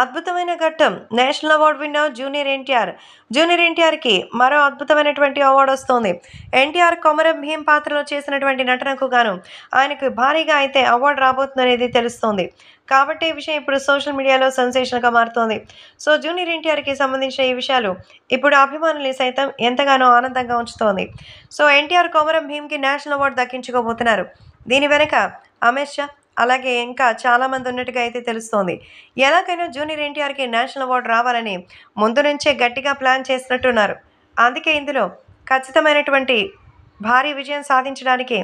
అద్భుతమైన ఘట్టం national award winner junior NTR junior ఎన్టీఆర్కి మరో అద్భుతమైనటువంటి అవార్డు వస్తుంది ఎన్టీఆర్ కొమరం భీం పాత్రలో చేసినటువంటి నటనకు గాను ఆయనకు భారీగా అయితే అవార్డు రాబోతుందనేది తెలుస్తోంది కాబట్టి ఈ విషయం ఇప్పుడు సోషల్ మీడియాలో సెన్సేషన్గా మారుతోంది సో జూనియర్ ఎన్టీఆర్కి సంబంధించిన ఈ విషయాలు ఇప్పుడు అభిమానులు సైతం ఎంతగానో ఆనందంగా ఉంచుతోంది సో ఎన్టీఆర్ కొమరం భీమ్కి నేషనల్ అవార్డు దక్కించుకోబోతున్నారు దీని వెనుక అమిత్ షా అలాగే ఇంకా చాలామంది ఉన్నట్టుగా అయితే తెలుస్తోంది ఎలాగైనా జూనియర్ ఎన్టీఆర్కి నేషనల్ అవార్డు రావాలని ముందు నుంచే గట్టిగా ప్లాన్ చేసినట్టున్నారు అందుకే ఇందులో ఖచ్చితమైనటువంటి భారీ విజయం సాధించడానికి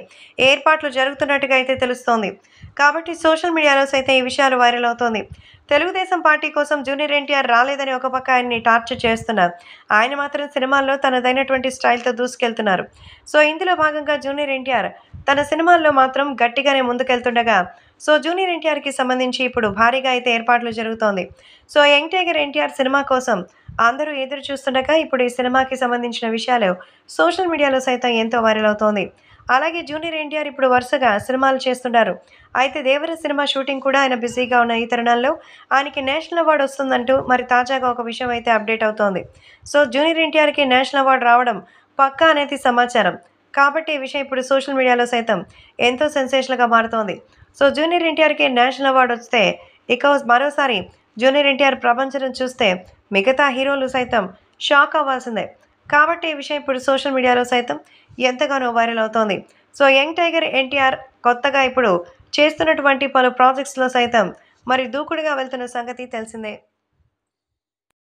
ఏర్పాట్లు జరుగుతున్నట్టుగా అయితే తెలుస్తోంది కాబట్టి సోషల్ మీడియాలో సైతం ఈ విషయాలు వైరల్ అవుతోంది తెలుగుదేశం పార్టీ కోసం జూనియర్ ఎన్టీఆర్ రాలేదని ఒక పక్క ఆయన్ని టార్చర్ చేస్తున్నారు ఆయన మాత్రం సినిమాల్లో తనదైనటువంటి స్టైల్తో దూసుకెళ్తున్నారు సో ఇందులో భాగంగా జూనియర్ ఎన్టీఆర్ తన సినిమాల్లో మాత్రం గట్టిగానే ముందుకెళ్తుండగా సో జూనియర్ ఎన్టీఆర్కి సంబంధించి ఇప్పుడు భారీగా అయితే ఏర్పాట్లు జరుగుతోంది so young tiger NTR cinema కోసం అందరూ ఎదురు చూస్తుండగా ఇప్పుడు ఈ సినిమాకి సంబంధించిన విషయాలు సోషల్ మీడియాలో సైతం ఎంతో వైరల్ అవుతోంది అలాగే జూనియర్ ఎన్టీఆర్ ఇప్పుడు వరుసగా సినిమాలు చేస్తున్నారు అయితే దేవర సినిమా షూటింగ్ కూడా ఆయన బిజీగా ఉన్న ఈ తరుణంలో ఆయనకి నేషనల్ అవార్డు వస్తుందంటూ మరి తాజాగా ఒక విషయం అయితే అప్డేట్ అవుతోంది సో జూనియర్ ఎన్టీఆర్కి నేషనల్ అవార్డు రావడం పక్కా అనేది సమాచారం కాబట్టి ఈ విషయం ఇప్పుడు సోషల్ మీడియాలో సైతం ఎంతో సెన్సేషన్గా మారుతోంది సో జూనియర్ ఎన్టీఆర్కి నేషనల్ అవార్డు వస్తే ఇక మరోసారి జూనియర్ ఎన్టీఆర్ ప్రపంచం చూస్తే మిగతా హీరోలు సైతం షాక్ అవ్వాల్సిందే కాబట్టి ఈ విషయం ఇప్పుడు సోషల్ మీడియాలో సైతం ఎంతగానో వైరల్ అవుతోంది సో యంగ్ టైగర్ ఎన్టీఆర్ కొత్తగా ఇప్పుడు చేస్తున్నటువంటి పలు ప్రాజెక్ట్స్లో సైతం మరి దూకుడుగా వెళ్తున్న సంగతి తెలిసిందే